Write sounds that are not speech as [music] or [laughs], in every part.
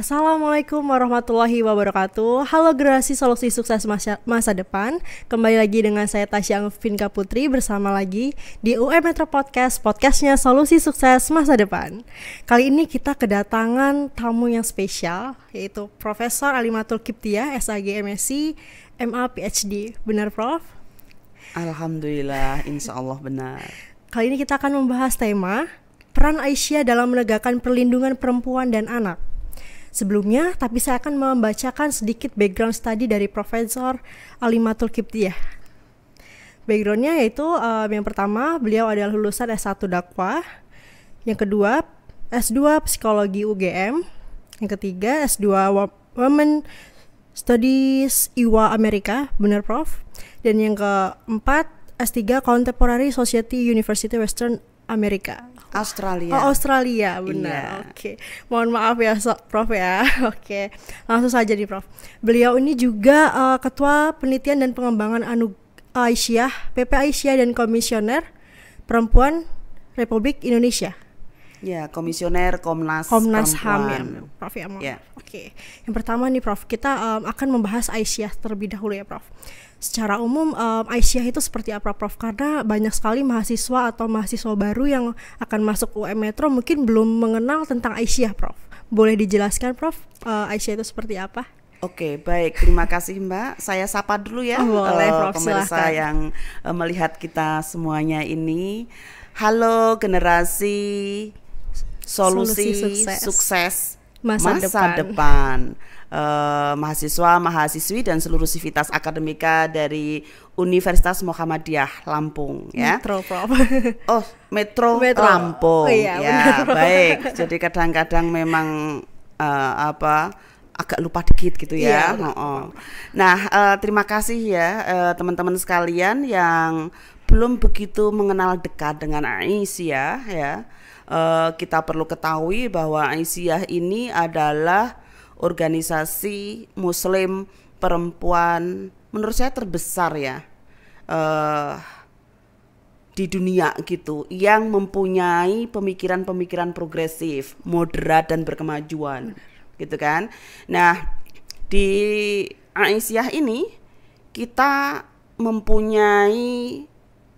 Assalamualaikum warahmatullahi wabarakatuh. Halo generasi solusi sukses masa, masa depan. Kembali lagi dengan saya Tasya Finka Putri bersama lagi di UM Metro Podcast, podcastnya Solusi Sukses Masa Depan. Kali ini kita kedatangan tamu yang spesial yaitu Profesor Alimatul Kiptia, SAG MSc, MA PhD. Benar, Prof? Alhamdulillah, insya Allah benar. Kali ini kita akan membahas tema peran Aisyah dalam menegakkan perlindungan perempuan dan anak sebelumnya, tapi saya akan membacakan sedikit background study dari Profesor Alimatul Kiptiyah. Backgroundnya yaitu um, yang pertama beliau adalah lulusan S1 dakwah, yang kedua S2 Psikologi UGM, yang ketiga S2 Women Studies IWA Amerika, benar Prof. Dan yang keempat S3 Contemporary Society University Western Amerika. Australia. Oh, Australia, benar. Iya. Oke. Mohon maaf ya, so, Prof ya. [laughs] Oke. Langsung saja nih, Prof. Beliau ini juga uh, ketua penelitian dan pengembangan Anu Aisyah, PP Aisyah dan komisioner perempuan Republik Indonesia. Ya, komisioner Komnas, Komnas HAM ya, Prof ya. Ya. Oke. Yang pertama nih, Prof, kita um, akan membahas Aisyah terlebih dahulu ya, Prof secara umum um, Aisyah itu seperti apa Prof? Karena banyak sekali mahasiswa atau mahasiswa baru yang akan masuk UM Metro mungkin belum mengenal tentang Aisyah Prof. Boleh dijelaskan Prof, uh, Aisyah itu seperti apa? Oke, okay, baik. Terima kasih, Mbak. Saya sapa dulu ya, oh, oleh eh, Prof. pemirsa silahkan. yang eh, melihat kita semuanya ini. Halo, generasi solusi, solusi sukses, sukses masa, masa depan. depan. Eh, mahasiswa, mahasiswi dan seluruh sivitas akademika dari Universitas Muhammadiyah Lampung ya. Metro Prof. [laughs] oh, Metro, Metro. Lampung. Oh, iya, ya, [laughs] baik. Jadi kadang-kadang memang uh, apa agak lupa dikit gitu ya. Iya, oh. Nah, uh, terima kasih ya teman teman-teman sekalian yang belum begitu mengenal dekat dengan Aisyah ya. Uh, kita perlu ketahui bahwa Aisyah ini adalah organisasi Muslim perempuan menurut saya terbesar ya uh, di dunia gitu yang mempunyai pemikiran-pemikiran progresif, moderat dan berkemajuan gitu kan. Nah, di Aisyah ini kita mempunyai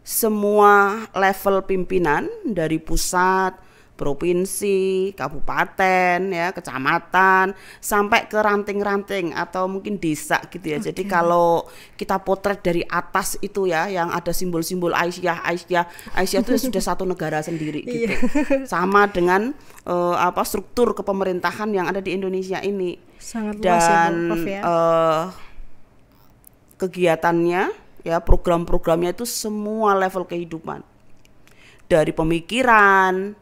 semua level pimpinan dari pusat provinsi, kabupaten, ya, kecamatan, sampai ke ranting-ranting atau mungkin desa gitu ya. Okay. Jadi kalau kita potret dari atas itu ya, yang ada simbol-simbol Aisyah, Aisyah, Aisyah itu [laughs] sudah satu negara sendiri gitu. Iya. Sama dengan uh, apa struktur kepemerintahan yang ada di Indonesia ini. Sangat luas ya, Dan ya, Prof, ya. Uh, kegiatannya ya program-programnya itu semua level kehidupan dari pemikiran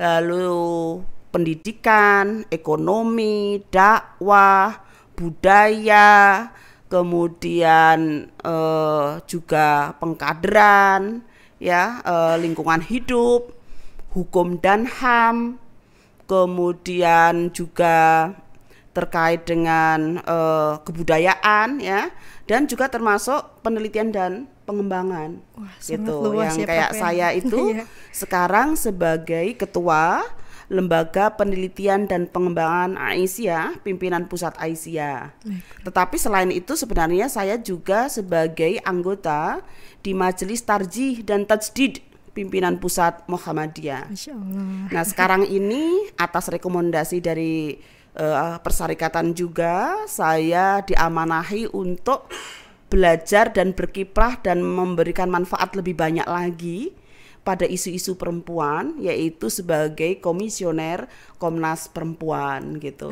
lalu pendidikan, ekonomi, dakwah, budaya, kemudian eh, juga pengkaderan, ya eh, lingkungan hidup, hukum dan ham, kemudian juga terkait dengan eh, kebudayaan, ya, dan juga termasuk penelitian dan pengembangan Wah, gitu luas yang ya, kayak Pak ya. saya itu [laughs] iya. sekarang sebagai ketua Lembaga Penelitian dan Pengembangan Aisyah, pimpinan pusat Aisyah. Tetapi selain itu sebenarnya saya juga sebagai anggota di Majelis Tarjih dan Tajdid pimpinan pusat Muhammadiyah. Nah, sekarang [laughs] ini atas rekomendasi dari uh, eh, persyarikatan juga saya diamanahi untuk belajar dan berkiprah dan memberikan manfaat lebih banyak lagi pada isu-isu perempuan yaitu sebagai komisioner Komnas Perempuan gitu.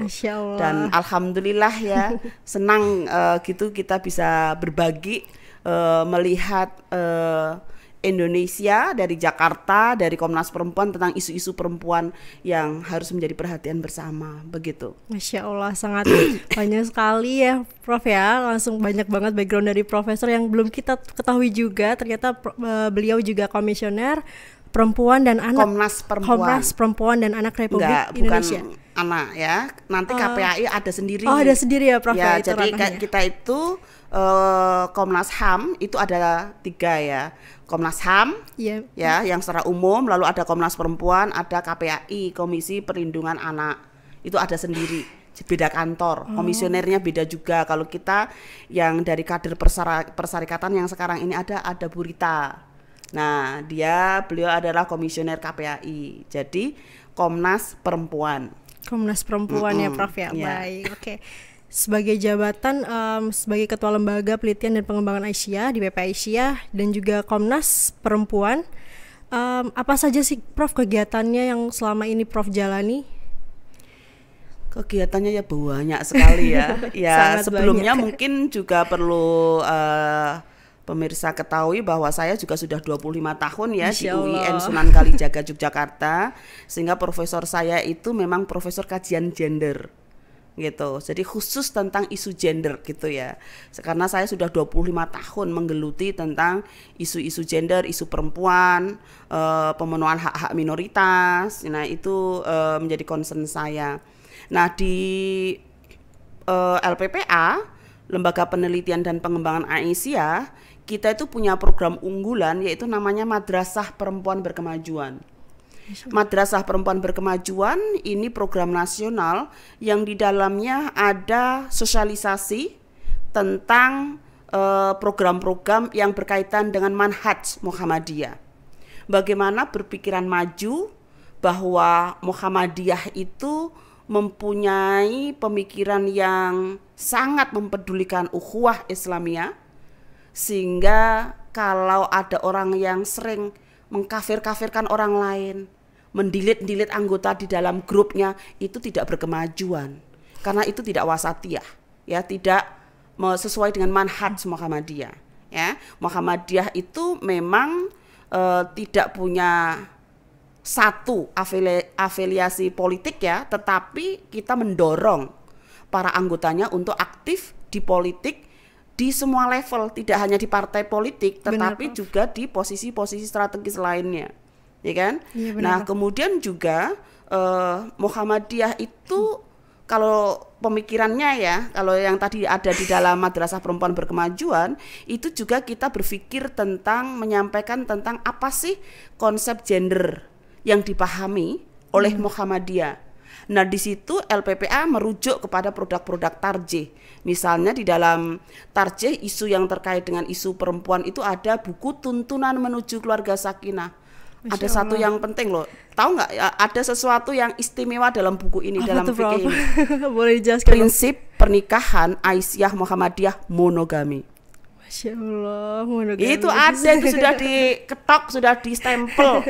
Dan alhamdulillah ya [laughs] senang uh, gitu kita bisa berbagi uh, melihat uh, Indonesia, dari Jakarta, dari Komnas Perempuan tentang isu-isu perempuan yang harus menjadi perhatian bersama, begitu. Masya Allah, sangat [coughs] banyak sekali ya, Prof ya. Langsung banyak banget background dari Profesor yang belum kita ketahui juga. Ternyata e, beliau juga komisioner perempuan dan anak Komnas perempuan Komnas perempuan dan anak Republik Enggak, Indonesia bukan anak ya nanti oh. KPAI uh, ada sendiri oh ada sendiri ya Prof ya, ya jadi ranahnya. kita itu Eh, Komnas Ham itu ada tiga ya Komnas Ham yeah. ya yang secara umum lalu ada Komnas Perempuan ada KPAI Komisi Perlindungan Anak itu ada sendiri beda kantor oh. komisionernya beda juga kalau kita yang dari kader persara, persyarikatan yang sekarang ini ada ada Burita nah dia beliau adalah komisioner KPAI jadi Komnas Perempuan Komnas Perempuan mm -mm. ya Prof ya. Yeah. Baik. Oke. Okay sebagai jabatan um, sebagai ketua lembaga penelitian dan pengembangan Aisyah di BPA Aisyah dan juga Komnas Perempuan. Um, apa saja sih Prof kegiatannya yang selama ini Prof jalani? Kegiatannya ya banyak sekali ya. [laughs] ya sebelumnya banyak. mungkin juga perlu uh, pemirsa ketahui bahwa saya juga sudah 25 tahun ya Insya di UIN Sunan Kalijaga Yogyakarta sehingga profesor saya itu memang profesor kajian gender gitu. Jadi khusus tentang isu gender gitu ya. Karena saya sudah 25 tahun menggeluti tentang isu-isu gender, isu perempuan, e, pemenuhan hak-hak minoritas. Nah, itu e, menjadi concern saya. Nah, di e, eh, LPPA Lembaga Penelitian dan Pengembangan Aisyah, kita itu punya program unggulan yaitu namanya Madrasah Perempuan Berkemajuan. Madrasah Perempuan Berkemajuan ini program nasional yang di dalamnya ada sosialisasi tentang eh, program-program yang berkaitan dengan manhaj Muhammadiyah. Bagaimana berpikiran maju bahwa Muhammadiyah itu mempunyai pemikiran yang sangat mempedulikan ukhuwah Islamia sehingga kalau ada orang yang sering mengkafir-kafirkan orang lain mendilit-dilit anggota di dalam grupnya itu tidak berkemajuan karena itu tidak wasatiyah ya tidak sesuai dengan manhaj Muhammadiyah ya Muhammadiyah itu memang e, tidak punya satu afili afiliasi politik ya tetapi kita mendorong para anggotanya untuk aktif di politik di semua level tidak hanya di partai politik tetapi Benar, juga di posisi-posisi strategis lainnya ya kan? Ya, Nah kemudian juga uh, Muhammadiyah itu kalau pemikirannya ya, kalau yang tadi ada di dalam madrasah perempuan berkemajuan, itu juga kita berpikir tentang menyampaikan tentang apa sih konsep gender yang dipahami oleh hmm. Muhammadiyah. Nah, di situ LPPA merujuk kepada produk-produk Tarjih. Misalnya di dalam Tarjih isu yang terkait dengan isu perempuan itu ada buku Tuntunan Menuju Keluarga Sakinah Masya ada Allah. satu yang penting loh. Tahu nggak? Ya, ada sesuatu yang istimewa dalam buku ini Apa dalam fikih ini. [laughs] Boleh dijelaskan? Prinsip pernikahan Aisyah Muhammadiyah monogami. Masya Allah, monogami. Itu ada itu sudah [laughs] diketok, sudah distempel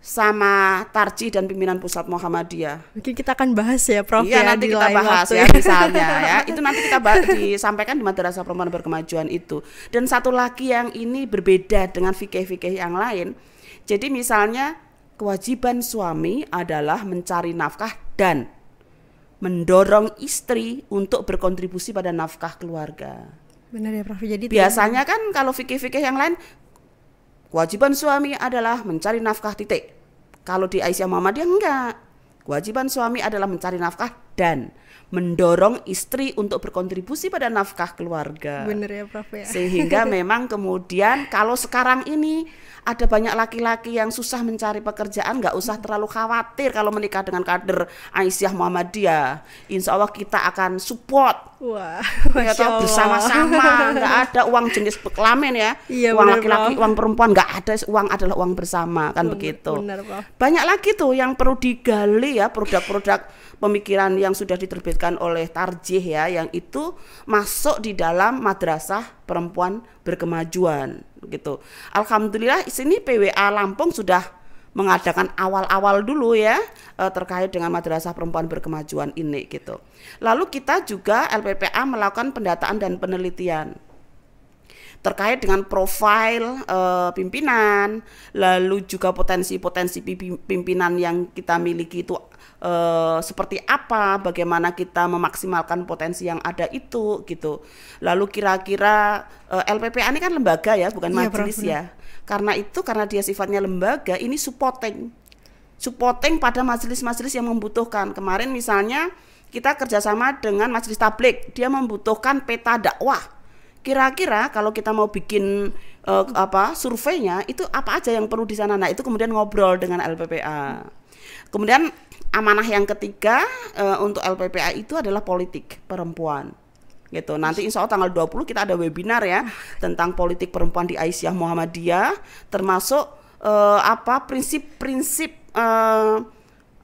sama Tarji dan pimpinan pusat Muhammadiyah. Mungkin kita akan bahas ya, Prof. Iya, ya, nanti kita bahas ya, ya misalnya ya. [laughs] Itu nanti kita bahas, disampaikan di Madrasah Perempuan Berkemajuan itu. Dan satu lagi yang ini berbeda dengan fikih-fikih yang lain, jadi misalnya kewajiban suami adalah mencari nafkah dan mendorong istri untuk berkontribusi pada nafkah keluarga. Benar ya Prof. Jadi biasanya kan kalau fikih-fikih yang lain kewajiban suami adalah mencari nafkah titik. Kalau di Aisyah Mama dia enggak. Kewajiban suami adalah mencari nafkah dan mendorong istri untuk berkontribusi pada nafkah keluarga. Bener ya Prof ya. Sehingga [laughs] memang kemudian kalau sekarang ini ada banyak laki-laki yang susah mencari pekerjaan, nggak usah terlalu khawatir kalau menikah dengan kader Aisyah Muhammadiyah. Insya Allah kita akan support. Wah, ya bersama-sama, nggak [laughs] ada uang jenis kelamin ya. Iya, uang laki-laki, uang perempuan nggak ada, uang adalah uang bersama kan bener, begitu. Bener, banyak lagi tuh yang perlu digali ya produk-produk pemikiran yang sudah diterbitkan oleh Tarjih ya, yang itu masuk di dalam madrasah perempuan berkemajuan begitu. Alhamdulillah di sini PWA Lampung sudah mengadakan awal-awal dulu ya eh, terkait dengan madrasah perempuan berkemajuan ini gitu. Lalu kita juga LPPA melakukan pendataan dan penelitian terkait dengan profil uh, pimpinan, lalu juga potensi-potensi pimpinan yang kita miliki itu uh, seperti apa, bagaimana kita memaksimalkan potensi yang ada itu gitu. Lalu kira-kira uh, eh, LPPA ini kan lembaga ya, bukan iya, majelis ya. Karena itu karena dia sifatnya lembaga, ini supporting supporting pada majelis-majelis yang membutuhkan. Kemarin misalnya kita kerjasama dengan majelis tablik, dia membutuhkan peta dakwah kira-kira kalau kita mau bikin uh, apa surveinya itu apa aja yang perlu di sana nah itu kemudian ngobrol dengan LPPA kemudian amanah yang ketiga uh, untuk LPPA itu adalah politik perempuan gitu nanti insya Allah tanggal 20 kita ada webinar ya tentang politik perempuan di Aisyah Muhammadiyah termasuk uh, apa prinsip-prinsip uh,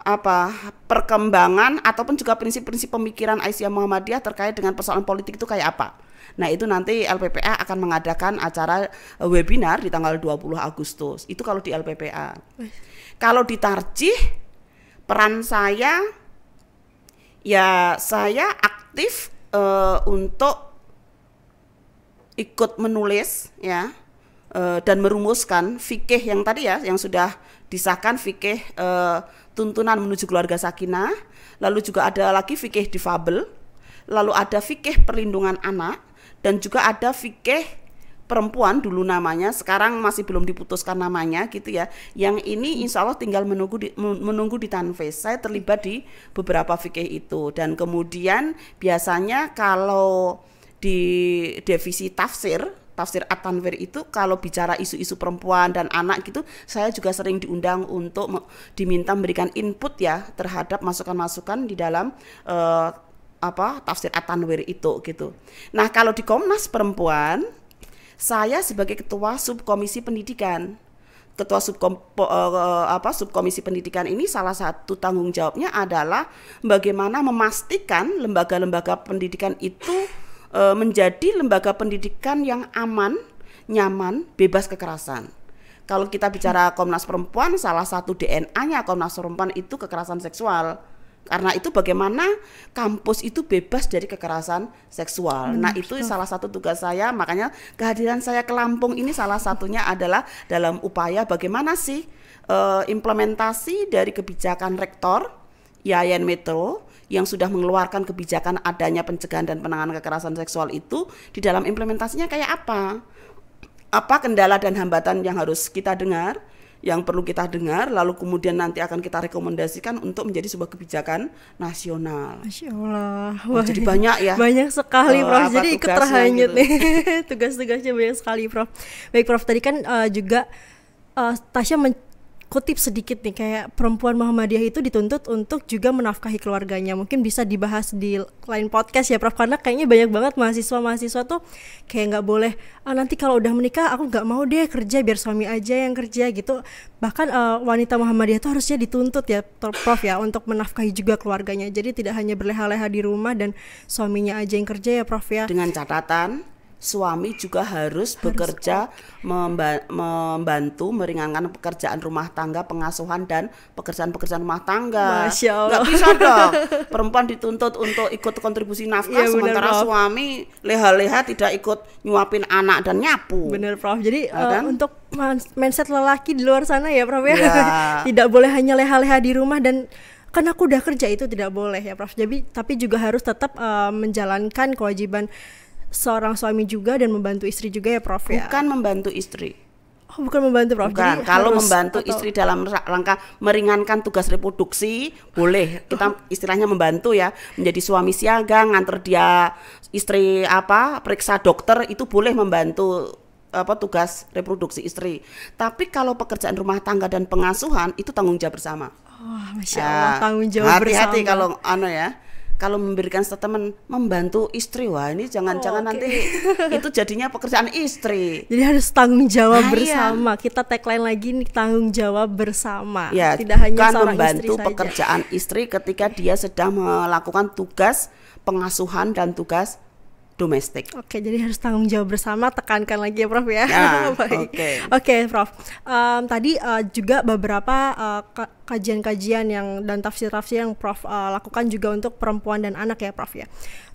apa perkembangan ataupun juga prinsip-prinsip pemikiran Aisyah Muhammadiyah terkait dengan persoalan politik itu kayak apa. Nah, itu nanti LPPA akan mengadakan acara eh, webinar di tanggal 20 Agustus. Itu kalau di LPPA. Kalau di Tarjih peran saya ya saya aktif uh, untuk ikut menulis ya uh, dan merumuskan fikih yang tadi ya yang sudah disahkan fikih uh, tuntunan menuju keluarga sakinah, lalu juga ada lagi fikih difabel, lalu ada fikih perlindungan anak, dan juga ada fikih perempuan dulu namanya, sekarang masih belum diputuskan namanya gitu ya. Yang ini insya Allah tinggal menunggu di, menunggu di Tanfes. Saya terlibat di beberapa fikih itu dan kemudian biasanya kalau di divisi tafsir tafsir At-Tanwir itu kalau bicara isu-isu perempuan dan anak gitu, saya juga sering diundang untuk diminta memberikan input ya terhadap masukan-masukan di dalam uh, apa tafsir At-Tanwir itu gitu. Nah, kalau di Komnas Perempuan saya sebagai ketua subkomisi pendidikan ketua subkom, uh, apa, subkomisi pendidikan ini salah satu tanggung jawabnya adalah bagaimana memastikan lembaga-lembaga pendidikan itu Eh, menjadi lembaga pendidikan yang aman, nyaman, bebas kekerasan. Kalau kita bicara Komnas Perempuan, salah satu DNA-nya Komnas Perempuan itu kekerasan seksual. Karena itu bagaimana kampus itu bebas dari kekerasan seksual. Hmm, nah, itu betul. salah satu tugas saya. Makanya kehadiran saya ke Lampung ini salah satunya adalah dalam upaya bagaimana sih uh, implementasi dari kebijakan rektor Yayan Metro yang sudah mengeluarkan kebijakan adanya pencegahan dan penanganan kekerasan seksual itu di dalam implementasinya kayak apa? Apa kendala dan hambatan yang harus kita dengar? yang perlu kita dengar lalu kemudian nanti akan kita rekomendasikan untuk menjadi sebuah kebijakan nasional. Masya Allah. Oh, Wah, jadi banyak ya. Banyak sekali uh, Prof. Jadi ikut terhanyut gitu. nih. [laughs] Tugas-tugasnya banyak sekali Prof. Baik Prof, tadi kan uh, juga uh, Tasya men kutip sedikit nih kayak perempuan Muhammadiyah itu dituntut untuk juga menafkahi keluarganya. Mungkin bisa dibahas di lain podcast ya Prof karena kayaknya banyak banget mahasiswa-mahasiswa tuh kayak nggak boleh ah, nanti kalau udah menikah aku nggak mau deh kerja biar suami aja yang kerja gitu. Bahkan uh, wanita Muhammadiyah itu harusnya dituntut ya Prof ya untuk menafkahi juga keluarganya. Jadi tidak hanya berleha-leha di rumah dan suaminya aja yang kerja ya Prof ya. Dengan catatan suami juga harus, harus bekerja memba membantu meringankan pekerjaan rumah tangga, pengasuhan dan pekerjaan-pekerjaan rumah tangga. Masya Gak bisa dong. Perempuan dituntut untuk ikut kontribusi nafkah, ya, sementara bener, suami leha-leha tidak ikut nyuapin anak dan nyapu. Bener, Prof. Jadi ya eh, kan? untuk mindset lelaki di luar sana ya, Prof ya. ya. [laughs] tidak boleh hanya leha-leha di rumah dan kan aku udah kerja itu tidak boleh ya Prof. Jadi tapi juga harus tetap uh, menjalankan kewajiban seorang suami juga dan membantu istri juga ya Prof ya? Bukan membantu istri. Oh, bukan membantu Prof. Bukan. Jadi kalau membantu atau... istri dalam rangka meringankan tugas reproduksi, boleh. Kita istilahnya membantu ya, menjadi suami siaga, nganter dia istri apa, periksa dokter itu boleh membantu apa tugas reproduksi istri. Tapi kalau pekerjaan rumah tangga dan pengasuhan itu tanggung jawab bersama. Oh, masya ya. Allah, ya, tanggung jawab hati -hati bersama. Hati-hati kalau ano ya kalau memberikan statement membantu istri wah ini jangan-jangan oh, okay. nanti [laughs] itu jadinya pekerjaan istri. Jadi harus tanggung jawab nah, iya. bersama. Iya. Kita tagline lagi nih tanggung jawab bersama. Ya, Tidak hanya kan seorang istri membantu pekerjaan saja. istri ketika dia sedang melakukan tugas pengasuhan dan tugas domestik. Oke, jadi harus tanggung jawab bersama, tekankan lagi ya, Prof ya. Nah, [laughs] Oke, okay. okay, Prof. Um, tadi uh, juga beberapa uh, kajian-kajian yang dan tafsir-tafsir yang Prof uh, lakukan juga untuk perempuan dan anak ya, Prof ya.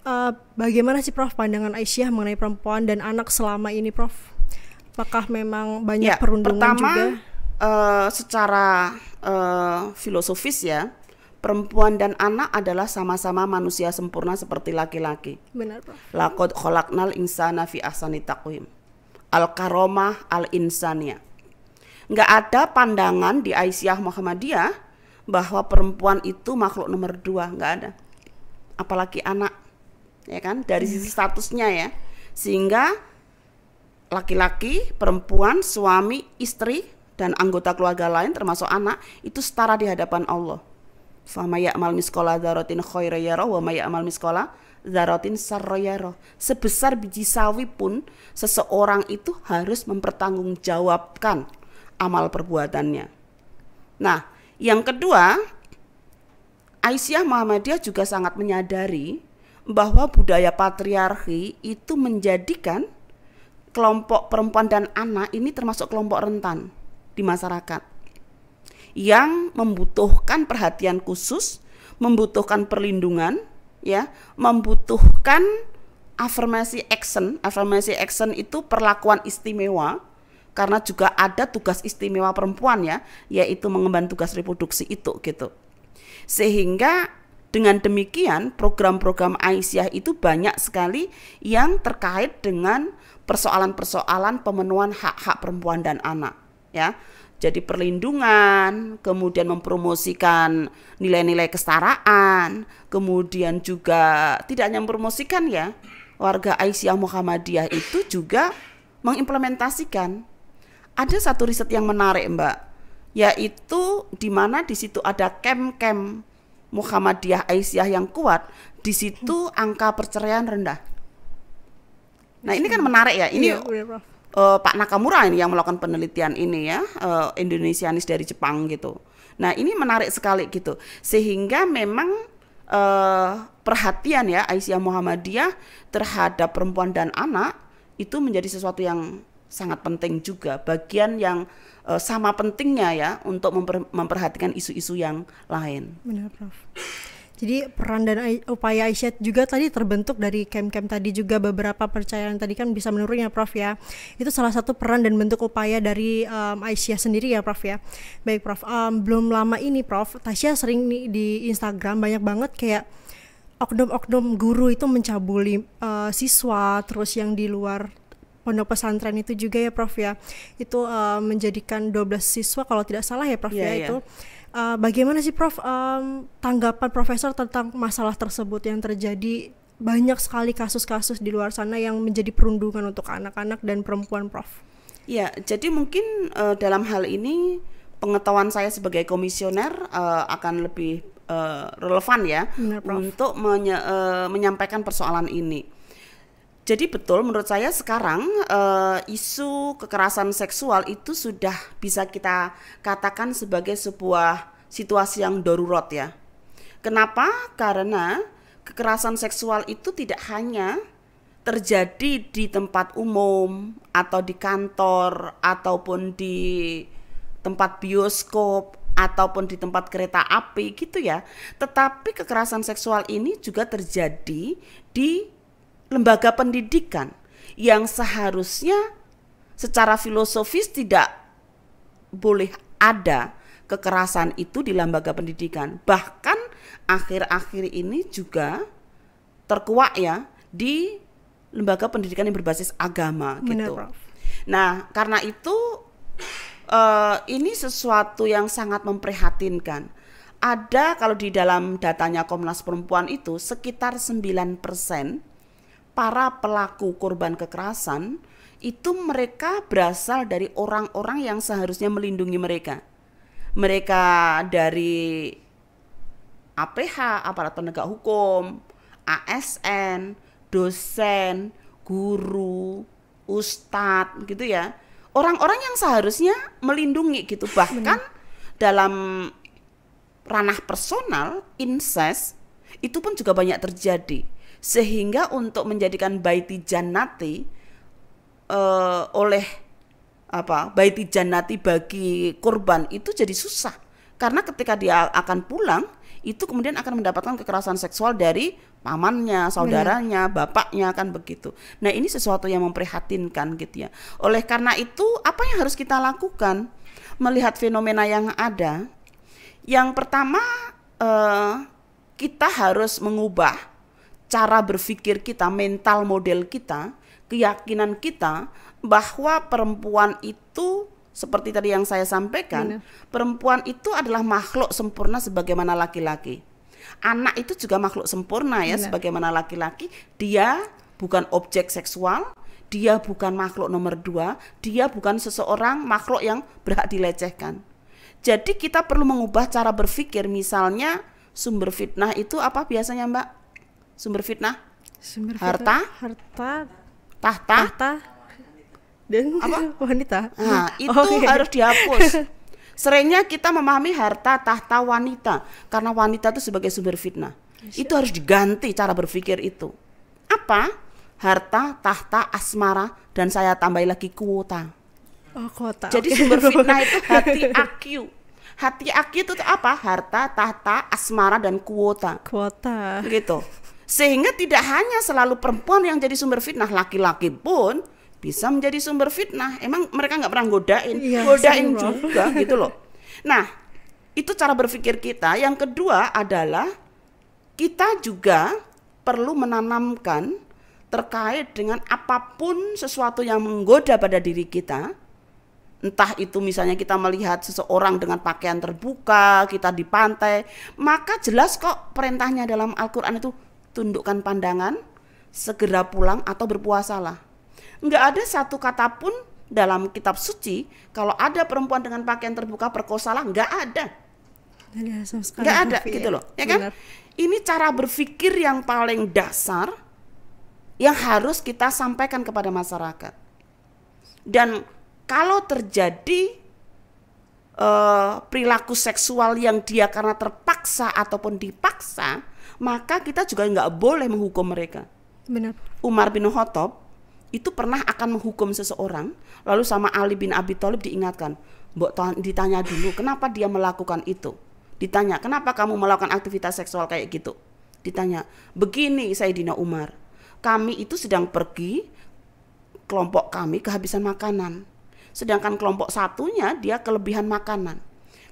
Uh, bagaimana sih, Prof, pandangan Aisyah mengenai perempuan dan anak selama ini, Prof? Apakah memang banyak ya, perundungan pertama, juga? Uh, secara uh, filosofis ya perempuan dan anak adalah sama-sama manusia sempurna seperti laki-laki. Benar, Prof. Laqad khalaqnal insana fi ahsani taqwim. Al-karomah al-insania. Nggak ada pandangan di Aisyah Muhammadiyah bahwa perempuan itu makhluk nomor dua, nggak ada. Apalagi anak, ya kan? Dari hmm. sisi statusnya ya. Sehingga laki-laki, perempuan, suami, istri, dan anggota keluarga lain termasuk anak itu setara di hadapan Allah. Fama ya'mal miskola zarotin khoira yaro wa ma ya'mal miskola zarotin sarroyaro. Sebesar biji sawi pun seseorang itu harus mempertanggungjawabkan amal perbuatannya. Nah, yang kedua, Aisyah Muhammadiyah juga sangat menyadari bahwa budaya patriarki itu menjadikan kelompok perempuan dan anak ini termasuk kelompok rentan di masyarakat yang membutuhkan perhatian khusus, membutuhkan perlindungan, ya, membutuhkan afirmasi action. Afirmasi action itu perlakuan istimewa karena juga ada tugas istimewa perempuan ya, yaitu mengemban tugas reproduksi itu gitu. Sehingga dengan demikian program-program Aisyah itu banyak sekali yang terkait dengan persoalan-persoalan pemenuhan hak-hak perempuan dan anak ya jadi perlindungan, kemudian mempromosikan nilai-nilai kesetaraan, kemudian juga tidak hanya mempromosikan ya, warga Aisyah Muhammadiyah itu juga mengimplementasikan. Ada satu riset yang menarik Mbak, yaitu di mana di situ ada kem-kem Muhammadiyah Aisyah yang kuat, di situ angka perceraian rendah. Nah ini kan menarik ya, ini iya, uh, Pak Nakamura ini yang melakukan penelitian ini ya uh, Indonesianis dari Jepang gitu. Nah ini menarik sekali gitu sehingga memang uh, perhatian ya Aisyah Muhammadiyah terhadap perempuan dan anak itu menjadi sesuatu yang sangat penting juga bagian yang uh, sama pentingnya ya untuk memper memperhatikan isu-isu yang lain. Benar, Prof. Jadi peran dan upaya Aisyah juga tadi terbentuk dari kem-kem tadi juga beberapa percayaan tadi kan bisa menurun ya Prof ya. Itu salah satu peran dan bentuk upaya dari um, Aisyah sendiri ya Prof ya. Baik Prof, um, belum lama ini Prof, Tasya sering nih di Instagram banyak banget kayak oknum-oknum guru itu mencabuli uh, siswa terus yang di luar pondok pesantren itu juga ya Prof ya. Itu uh, menjadikan 12 siswa kalau tidak salah ya Prof yeah, ya yeah. itu Eh, bagaimana sih Prof um, tanggapan Profesor tentang masalah tersebut yang terjadi banyak sekali kasus-kasus di luar sana yang menjadi perundungan untuk anak-anak dan perempuan Prof? Ya, jadi mungkin uh, dalam hal ini pengetahuan saya sebagai komisioner uh, akan lebih uh, relevan ya Benar, untuk menye uh, menyampaikan persoalan ini jadi betul menurut saya sekarang uh, isu kekerasan seksual itu sudah bisa kita katakan sebagai sebuah situasi yang darurat ya. Kenapa? Karena kekerasan seksual itu tidak hanya terjadi di tempat umum atau di kantor ataupun di tempat bioskop ataupun di tempat kereta api gitu ya. Tetapi kekerasan seksual ini juga terjadi di lembaga pendidikan yang seharusnya secara filosofis tidak boleh ada kekerasan itu di lembaga pendidikan. Bahkan akhir-akhir ini juga terkuak ya di lembaga pendidikan yang berbasis agama Benar, gitu. Prof. Nah, karena itu uh, ini sesuatu yang sangat memprihatinkan. Ada kalau di dalam datanya Komnas Perempuan itu sekitar 9% para pelaku korban kekerasan itu mereka berasal dari orang-orang yang seharusnya melindungi mereka. Mereka dari APH, aparat penegak hukum, ASN, dosen, guru, ustadz gitu ya. Orang-orang yang seharusnya melindungi gitu. Bahkan dalam ranah personal, incest itu pun juga banyak terjadi sehingga untuk menjadikan baiti janati uh, eh, oleh apa baiti janati bagi korban itu jadi susah karena ketika dia akan pulang itu kemudian akan mendapatkan kekerasan seksual dari pamannya, saudaranya, iya. bapaknya kan begitu. Nah, ini sesuatu yang memprihatinkan gitu ya. Oleh karena itu, apa yang harus kita lakukan? Melihat fenomena yang ada. Yang pertama, eh, kita harus mengubah cara berpikir kita, mental model kita, keyakinan kita bahwa perempuan itu seperti tadi yang saya sampaikan, Benar. perempuan itu adalah makhluk sempurna sebagaimana laki-laki. Anak itu juga makhluk sempurna ya Benar. sebagaimana laki-laki, dia bukan objek seksual, dia bukan makhluk nomor dua, dia bukan seseorang makhluk yang berhak dilecehkan. Jadi kita perlu mengubah cara berpikir misalnya sumber fitnah itu apa biasanya Mbak? Sumber fitnah. Sumber fitnah. Harta. Harta. Tahta. Tahta. Dan apa? [laughs] wanita. Nah, [laughs] itu okay. Oh, iya. harus dihapus. [laughs] Seringnya kita memahami harta tahta wanita karena wanita itu sebagai sumber fitnah. Yes, iya. itu harus diganti cara berpikir itu. Apa? Harta, tahta, asmara dan saya tambah lagi kuota. Oh, kuota. Jadi okay. sumber fitnah itu hati IQ. Hati IQ itu apa? Harta, tahta, asmara dan kuota. Kuota. Gitu. Sehingga tidak hanya selalu perempuan yang jadi sumber fitnah, laki-laki pun bisa menjadi sumber fitnah. Emang mereka nggak pernah godain, iya, godain juga gitu loh. Nah, itu cara berpikir kita. Yang kedua adalah kita juga perlu menanamkan terkait dengan apapun sesuatu yang menggoda pada diri kita. Entah itu misalnya kita melihat seseorang dengan pakaian terbuka, kita di pantai, maka jelas kok perintahnya dalam Al-Qur'an itu tundukkan pandangan, segera pulang atau berpuasalah. Enggak ada satu kata pun dalam kitab suci kalau ada perempuan dengan pakaian terbuka perkosalah enggak ada nggak ada ya, gitu ya. loh ya kan ini cara berpikir yang paling dasar yang harus kita sampaikan kepada masyarakat dan kalau terjadi uh, perilaku seksual yang dia karena terpaksa ataupun dipaksa maka kita juga nggak boleh menghukum mereka. Benar. Umar bin Khattab itu pernah akan menghukum seseorang, lalu sama Ali bin Abi Thalib diingatkan, "Mbok ditanya dulu, kenapa dia melakukan itu?" Ditanya, "Kenapa kamu melakukan aktivitas seksual kayak gitu?" Ditanya, "Begini, Sayyidina Umar, kami itu sedang pergi kelompok kami kehabisan makanan. Sedangkan kelompok satunya dia kelebihan makanan.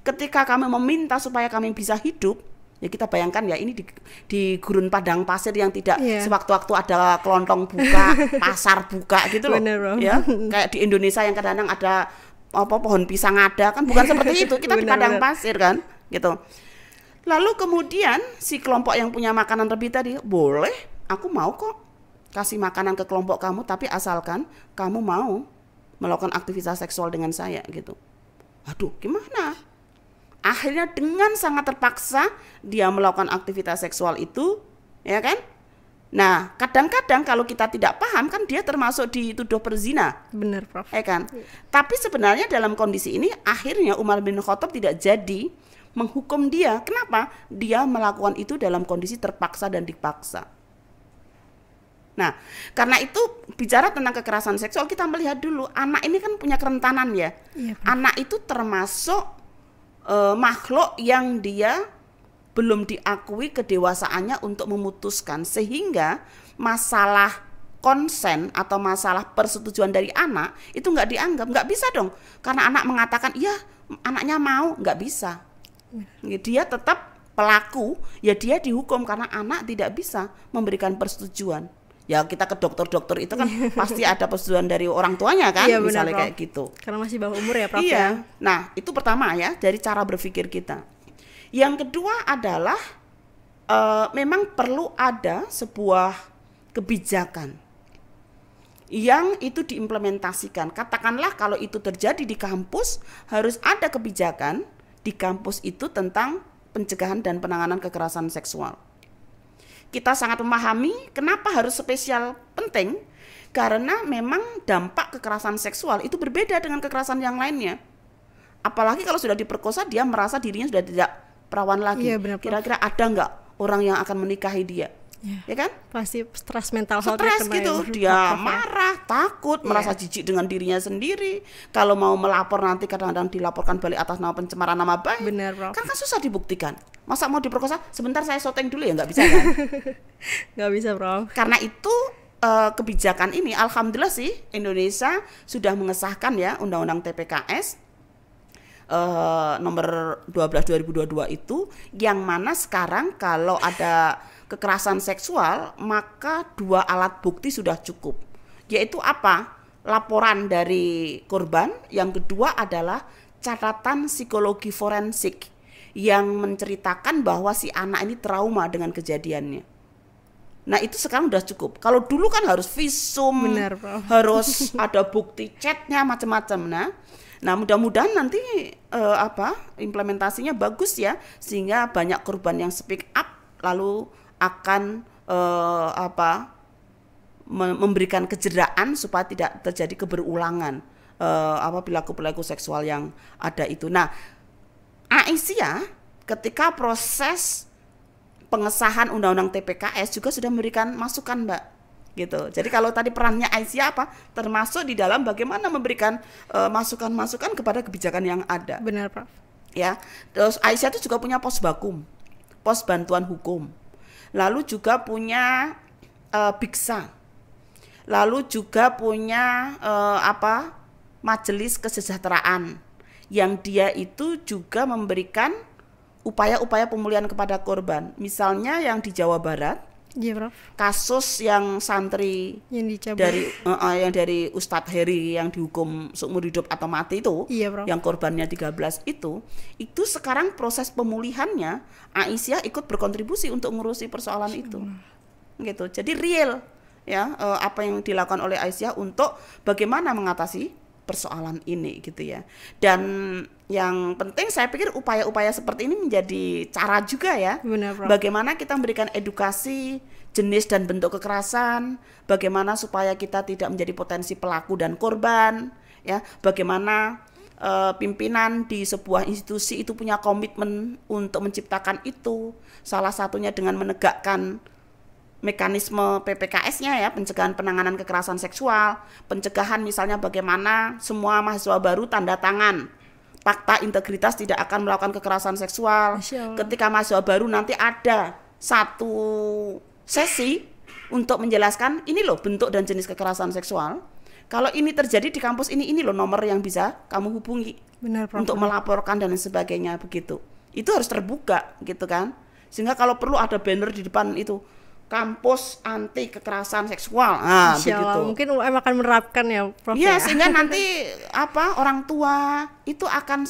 Ketika kami meminta supaya kami bisa hidup, Ya kita bayangkan ya ini di, di gurun padang pasir yang tidak yeah. sewaktu-waktu ada kelontong buka, [laughs] pasar buka gitu loh. Bener, ya, kayak di Indonesia yang kadang-kadang ada apa pohon pisang ada kan bukan seperti [laughs] itu. Kita bener, di padang bener. pasir kan gitu. Lalu kemudian si kelompok yang punya makanan lebih tadi, "Boleh, aku mau kok kasih makanan ke kelompok kamu tapi asalkan kamu mau melakukan aktivitas seksual dengan saya gitu." Aduh, gimana? Akhirnya dengan sangat terpaksa dia melakukan aktivitas seksual itu, ya kan? Nah, kadang-kadang kalau kita tidak paham kan dia termasuk dituduh perzina. Benar, Prof. Ya kan? Ya. Tapi sebenarnya dalam kondisi ini akhirnya Umar bin Khattab tidak jadi menghukum dia. Kenapa? Dia melakukan itu dalam kondisi terpaksa dan dipaksa. Nah, karena itu bicara tentang kekerasan seksual kita melihat dulu anak ini kan punya kerentanan ya. ya anak itu termasuk e, makhluk yang dia belum diakui kedewasaannya untuk memutuskan sehingga masalah konsen atau masalah persetujuan dari anak itu nggak dianggap nggak bisa dong karena anak mengatakan iya anaknya mau nggak bisa iya. dia tetap pelaku ya dia dihukum karena anak tidak bisa memberikan persetujuan ya kita ke dokter-dokter itu kan iya. pasti ada persetujuan dari orang tuanya kan iya, misalnya benar, kayak gitu karena masih bawah umur ya Prof iya ya. nah itu pertama ya dari cara berpikir kita yang kedua adalah uh, memang perlu ada sebuah kebijakan yang itu diimplementasikan katakanlah kalau itu terjadi di kampus harus ada kebijakan di kampus itu tentang pencegahan dan penanganan kekerasan seksual kita sangat memahami kenapa harus spesial penting karena memang dampak kekerasan seksual itu berbeda dengan kekerasan yang lainnya. Apalagi kalau sudah diperkosa dia merasa dirinya sudah tidak perawan lagi. Iya, Kira-kira ya, ada nggak orang yang akan menikahi dia? ya, ya kan? Pasti stres mental stres gitu, dia marah, takut, ya. merasa jijik dengan dirinya sendiri. Kalau mau melapor nanti kadang-kadang dilaporkan balik atas nama pencemaran nama baik. Bener, bro. Kan kan susah dibuktikan. Masa mau diperkosa? Sebentar saya soteng dulu ya, nggak bisa kan? [laughs] nggak bisa, bro. Karena itu eh, kebijakan ini alhamdulillah sih Indonesia sudah mengesahkan ya undang-undang TPKS uh, eh, nomor 12 2022 itu yang mana sekarang kalau ada kekerasan seksual, maka dua alat bukti sudah cukup, yaitu apa? Laporan dari korban, yang kedua adalah catatan psikologi forensik yang menceritakan bahwa si anak ini trauma dengan kejadiannya. Nah itu sekarang sudah cukup. Kalau dulu kan harus visum, Benar, harus [laughs] ada bukti chatnya macam-macam. Nah, nah mudah-mudahan nanti uh, apa implementasinya bagus ya, sehingga banyak korban yang speak up lalu akan uh, apa memberikan kejeraan supaya tidak terjadi keberulangan uh, apa perilaku-perilaku seksual yang ada itu. Nah, Aisyah ketika proses pengesahan undang-undang TPKS juga sudah memberikan masukan, Mbak. Gitu. Jadi kalau tadi perannya Aisyah apa? Termasuk di dalam bagaimana memberikan eh, masukan-masukan uh, kepada kebijakan yang ada. Benar, Prof. Ya. Terus Aisyah itu juga punya pos bakum, pos bantuan hukum lalu juga punya uh, biksa, lalu juga punya uh, apa majelis kesejahteraan yang dia itu juga memberikan upaya-upaya pemulihan kepada korban. Misalnya yang di Jawa Barat Iya, Prof. Kasus yang santri yang dicabut. dari uh, uh, yang dari Ustadz Heri yang dihukum seumur hidup atau mati itu, iya, Prof. yang korbannya 13 itu, itu sekarang proses pemulihannya Aisyah ikut berkontribusi untuk mengurusi persoalan itu. Gitu. Jadi real ya uh, apa yang dilakukan oleh Aisyah untuk bagaimana mengatasi persoalan ini gitu ya. Dan yang penting saya pikir upaya-upaya seperti ini menjadi cara juga ya. Benar, Bagaimana kita memberikan edukasi jenis dan bentuk kekerasan, bagaimana supaya kita tidak menjadi potensi pelaku dan korban, ya. Bagaimana uh, pimpinan di sebuah institusi itu punya komitmen untuk menciptakan itu, salah satunya dengan menegakkan mekanisme PPKS-nya ya, pencegahan penanganan kekerasan seksual, pencegahan misalnya bagaimana semua mahasiswa baru tanda tangan fakta integritas tidak akan melakukan kekerasan seksual. Ketika mahasiswa baru nanti ada satu sesi untuk menjelaskan ini loh bentuk dan jenis kekerasan seksual. Kalau ini terjadi di kampus ini ini loh nomor yang bisa kamu hubungi Benar, untuk melaporkan dan sebagainya begitu. Itu harus terbuka gitu kan. Sehingga kalau perlu ada banner di depan itu kampus anti kekerasan seksual. Nah, Insya Mungkin UM akan menerapkan ya, Prof. Iya, ya. sehingga [laughs] nanti apa orang tua itu akan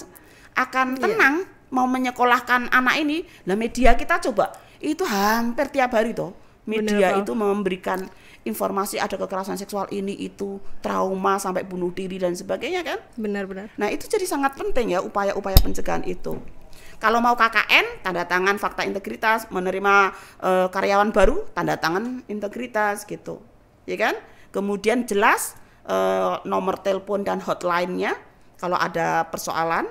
akan iya. tenang mau menyekolahkan anak ini. Nah, media kita coba itu hampir tiap hari toh. Media Bener, itu memberikan informasi ada kekerasan seksual ini itu trauma sampai bunuh diri dan sebagainya kan. Benar-benar. Nah, itu jadi sangat penting ya upaya-upaya pencegahan itu. Kalau mau KKN, tanda tangan fakta integritas, menerima e, karyawan baru, tanda tangan integritas gitu. Ya kan? Kemudian jelas e, nomor telepon dan hotline-nya kalau ada persoalan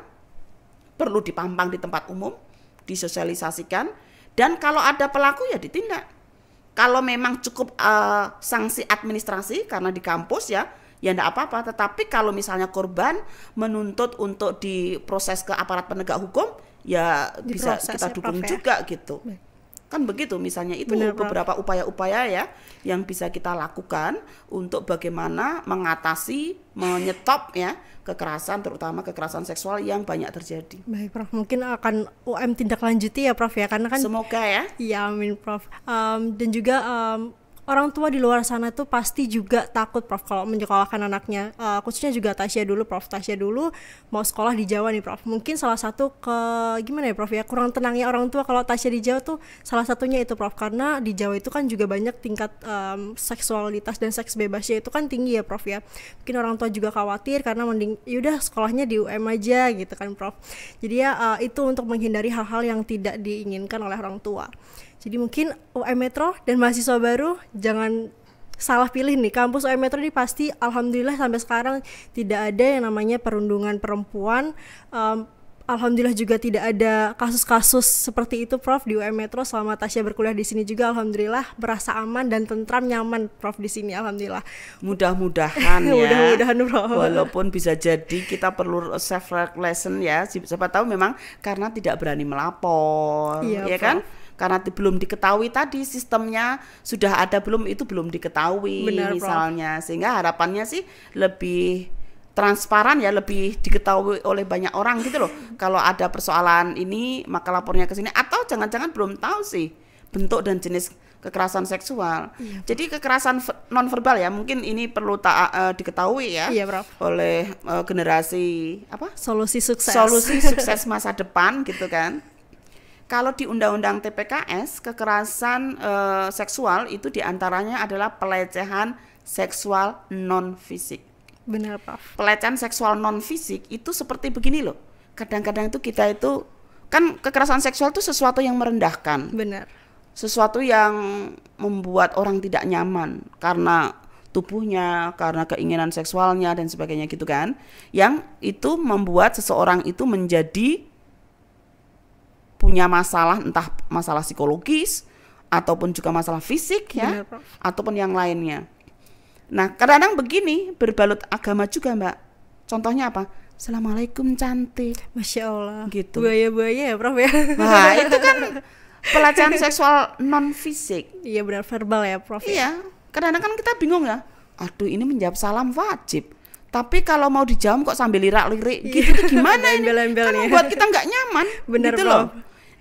perlu dipampang di tempat umum, disosialisasikan dan kalau ada pelaku ya ditindak. Kalau memang cukup uh, sanksi administrasi karena di kampus ya ya enggak apa-apa. Tetapi kalau misalnya korban menuntut untuk diproses ke aparat penegak hukum, ya Di bisa kita ya, dukung ya, juga gitu. Kan begitu misalnya itu Bener, beberapa upaya-upaya ya yang bisa kita lakukan untuk bagaimana mengatasi menyetop ya kekerasan terutama kekerasan seksual yang banyak terjadi. Baik Prof, mungkin akan UM tindak lanjuti ya Prof ya karena kan Semoga ya. Iya amin Prof. Um, dan juga um, orang tua di luar sana tuh pasti juga takut prof kalau menyekolahkan anaknya uh, khususnya juga Tasya dulu prof Tasya dulu mau sekolah di Jawa nih prof mungkin salah satu ke gimana ya prof ya kurang tenangnya orang tua kalau Tasya di Jawa tuh salah satunya itu prof karena di Jawa itu kan juga banyak tingkat um, seksualitas dan seks bebasnya itu kan tinggi ya prof ya mungkin orang tua juga khawatir karena mending yaudah sekolahnya di UM aja gitu kan prof jadi ya uh, itu untuk menghindari hal-hal yang tidak diinginkan oleh orang tua jadi mungkin UI Metro dan mahasiswa baru jangan salah pilih nih kampus UI Metro ini pasti alhamdulillah sampai sekarang tidak ada yang namanya perundungan perempuan um, Alhamdulillah juga tidak ada kasus-kasus seperti itu Prof di UM Metro selama Tasya berkuliah di sini juga Alhamdulillah merasa aman dan tentram nyaman Prof di sini Alhamdulillah mudah-mudahan [laughs] ya mudah-mudahan Prof walaupun bisa jadi kita perlu self lesson ya siapa tahu memang karena tidak berani melapor iya, ya kan? prof. kan karena belum diketahui tadi sistemnya sudah ada belum itu belum diketahui Benar, misalnya Prof. sehingga harapannya sih lebih transparan ya lebih diketahui oleh banyak orang gitu loh [laughs] kalau ada persoalan ini maka lapornya ke sini atau jangan-jangan belum tahu sih bentuk dan jenis kekerasan seksual. Iya, Jadi kekerasan non verbal ya mungkin ini perlu tak uh, eh, diketahui ya iya, oleh uh, generasi apa? Solusi sukses. Solusi sukses masa depan gitu kan. [laughs] kalau di Undang-Undang TPKS kekerasan e, seksual itu diantaranya adalah pelecehan seksual non fisik. Benar pak. Pelecehan seksual non fisik itu seperti begini loh. Kadang-kadang itu kita itu kan kekerasan seksual itu sesuatu yang merendahkan. Benar. Sesuatu yang membuat orang tidak nyaman karena tubuhnya, karena keinginan seksualnya dan sebagainya gitu kan. Yang itu membuat seseorang itu menjadi punya masalah entah masalah psikologis ataupun juga masalah fisik ya Benar, ataupun yang lainnya. Nah, kadang-kadang begini berbalut agama juga, Mbak. Contohnya apa? Assalamualaikum cantik. Masya Allah. Gitu. Buaya-buaya ya, Prof ya. Nah, [laughs] itu kan pelecehan seksual non fisik. Iya benar verbal ya, Prof. Ya? Iya. Kadang-kadang kan kita bingung ya. Aduh, ini menjawab salam wajib tapi kalau mau dijawab kok sambil lirak lirik iya. gitu iya. gimana [laughs] ini kan ya. buat kita nggak nyaman Bener, gitu loh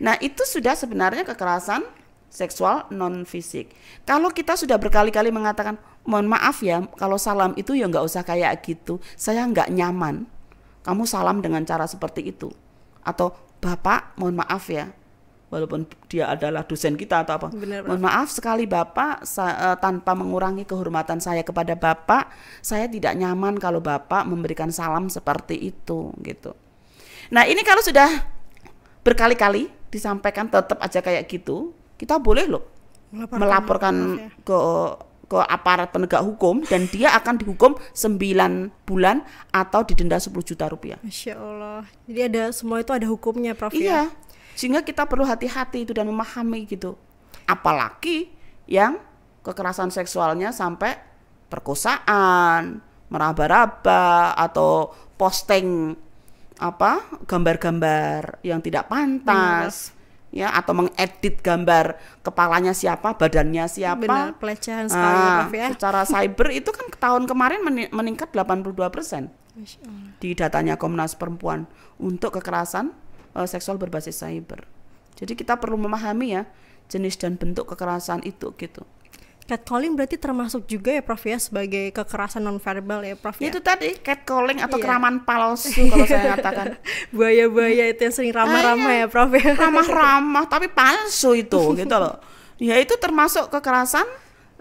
Nah, itu sudah sebenarnya kekerasan seksual non fisik. Kalau kita sudah berkali-kali mengatakan, mohon maaf ya, kalau salam itu ya nggak usah kayak gitu, saya nggak nyaman. Kamu salam dengan cara seperti itu, atau bapak, mohon maaf ya, walaupun dia adalah dosen kita atau apa. Benar, mohon maaf sekali bapak, e, tanpa mengurangi kehormatan saya kepada bapak, saya tidak nyaman kalau bapak memberikan salam seperti itu, gitu. Nah ini kalau sudah berkali-kali disampaikan tetap aja kayak gitu, kita boleh loh melaporkan, melaporkan ke ke aparat penegak hukum dan dia akan dihukum 9 bulan atau didenda 10 juta rupiah. Masya Allah. Jadi ada semua itu ada hukumnya, Prof. Ya? Iya. Ya? Sehingga kita perlu hati-hati itu dan memahami gitu. Apalagi yang kekerasan seksualnya sampai perkosaan, meraba-raba atau posting apa gambar-gambar yang tidak pantas hmm. ya atau mengedit gambar kepalanya siapa badannya siapa Benar, pelecehan sekali nah, ya. ya. Ah, secara cyber itu kan tahun kemarin meningkat 82 persen di datanya Komnas Perempuan untuk kekerasan uh, seksual berbasis cyber jadi kita perlu memahami ya jenis dan bentuk kekerasan itu gitu Catcalling berarti termasuk juga ya Prof ya sebagai kekerasan nonverbal ya Prof ya. Itu tadi catcalling atau yeah. keraman palsu kalau saya katakan. [laughs] Buaya-buaya itu yang sering ramah-ramah iya. ya Prof ya. Ramah-ramah tapi palsu itu gitu loh. Ya itu termasuk kekerasan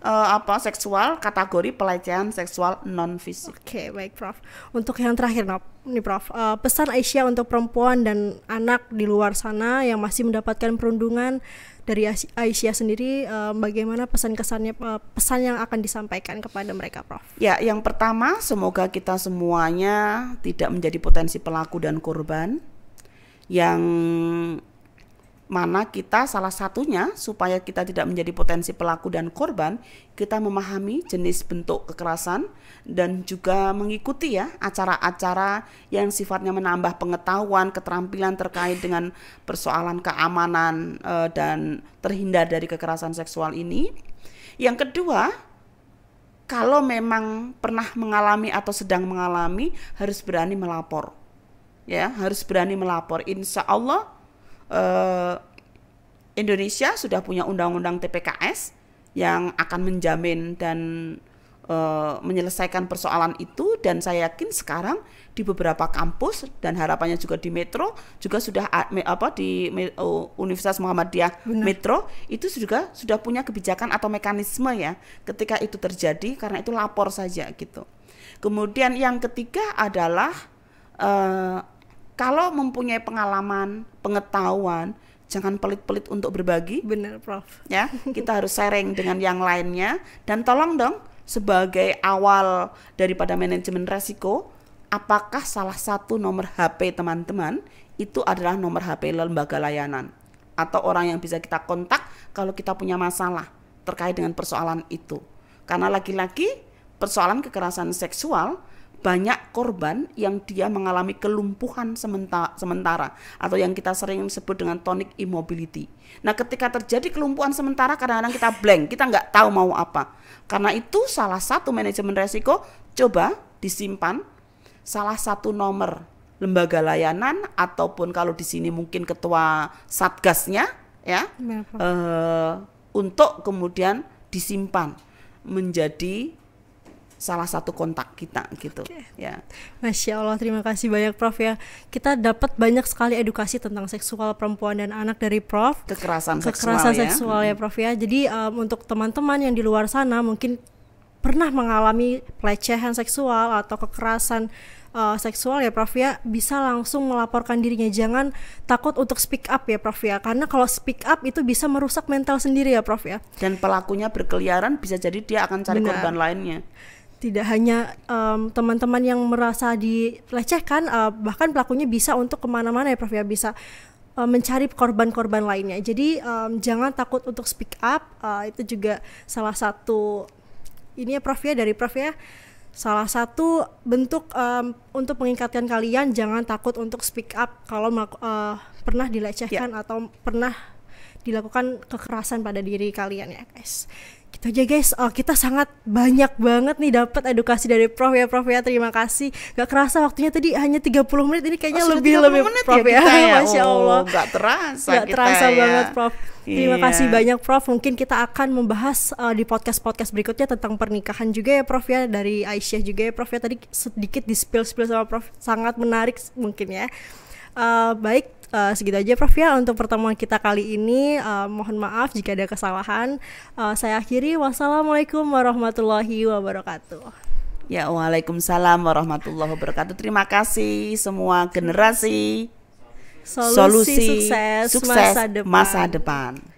uh, apa seksual kategori pelecehan seksual non fisik. Oke, okay, baik Prof. Untuk yang terakhir nih Prof, uh, pesan Aisyah untuk perempuan dan anak di luar sana yang masih mendapatkan perundungan dari Aisyah sendiri uh, bagaimana pesan kesannya uh, eh, pesan yang akan disampaikan kepada mereka Prof? Ya, yang pertama semoga kita semuanya tidak menjadi potensi pelaku dan korban yang mana kita salah satunya supaya kita tidak menjadi potensi pelaku dan korban, kita memahami jenis bentuk kekerasan dan juga mengikuti ya acara-acara yang sifatnya menambah pengetahuan, keterampilan terkait dengan persoalan keamanan e, dan terhindar dari kekerasan seksual ini. Yang kedua, kalau memang pernah mengalami atau sedang mengalami harus berani melapor. Ya, harus berani melapor. Insya Allah Eh, Indonesia sudah punya undang-undang TPKS yang akan menjamin dan eh, menyelesaikan persoalan itu dan saya yakin sekarang di beberapa kampus dan harapannya juga di metro juga sudah apa di oh, Universitas Muhammadiyah Benar. Metro itu juga sudah punya kebijakan atau mekanisme ya ketika itu terjadi karena itu lapor saja gitu. Kemudian yang ketiga adalah eh, kalau mempunyai pengalaman, pengetahuan, jangan pelit-pelit untuk berbagi. Benar, Prof. Ya, kita harus sharing dengan yang lainnya dan tolong dong sebagai awal daripada manajemen resiko, apakah salah satu nomor HP teman-teman itu adalah nomor HP lembaga layanan atau orang yang bisa kita kontak kalau kita punya masalah terkait dengan persoalan itu. Karena lagi-lagi persoalan kekerasan seksual banyak korban yang dia mengalami kelumpuhan sementara, sementara atau yang kita sering sebut dengan tonic immobility. Nah, ketika terjadi kelumpuhan sementara kadang-kadang kita blank, kita nggak tahu mau apa. Karena itu salah satu manajemen resiko coba disimpan salah satu nomor lembaga layanan ataupun kalau di sini mungkin ketua satgasnya ya uh, untuk kemudian disimpan menjadi salah satu kontak kita gitu okay. ya masya allah terima kasih banyak prof ya kita dapat banyak sekali edukasi tentang seksual perempuan dan anak dari prof kekerasan, kekerasan seksual, ya. seksual ya. ya prof ya jadi um, untuk teman-teman yang di luar sana mungkin pernah mengalami pelecehan seksual atau kekerasan uh, seksual ya Prof ya bisa langsung melaporkan dirinya jangan takut untuk speak up ya Prof ya karena kalau speak up itu bisa merusak mental sendiri ya Prof ya dan pelakunya berkeliaran bisa jadi dia akan cari Benar. korban lainnya tidak hanya teman teman-teman yang merasa dilecehkan, uh, bahkan pelakunya bisa untuk kemana-mana ya Prof ya bisa uh, mencari korban-korban lainnya. Jadi um, jangan takut untuk speak up, uh, itu juga salah satu ini ya Prof ya dari Prof ya salah satu bentuk um, untuk mengingatkan kalian jangan takut untuk speak up kalau uh, pernah dilecehkan yeah. atau pernah dilakukan kekerasan pada diri kalian ya guys gitu aja guys oh, kita sangat banyak banget nih dapat edukasi dari Prof ya Prof ya terima kasih gak kerasa waktunya tadi hanya 30 menit ini kayaknya oh, lebih lebih menit Prof ya, ya. ya. [laughs] Masya oh, Allah oh, gak terasa gak kita terasa ya. banget Prof Terima iya. kasih banyak Prof. Mungkin kita akan membahas uh, di podcast-podcast berikutnya tentang pernikahan juga ya Prof ya dari Aisyah juga ya Prof ya tadi sedikit di spill-spill sama Prof. Sangat menarik mungkin ya. Uh, baik Eh, segitu aja Prof ya untuk pertemuan kita kali ini. Uh, mohon maaf jika ada kesalahan. Uh, saya akhiri. Wassalamualaikum warahmatullahi wabarakatuh. Ya, Waalaikumsalam warahmatullahi wabarakatuh. Terima kasih semua generasi. Solusi, solusi sukses, sukses masa depan. Masa depan.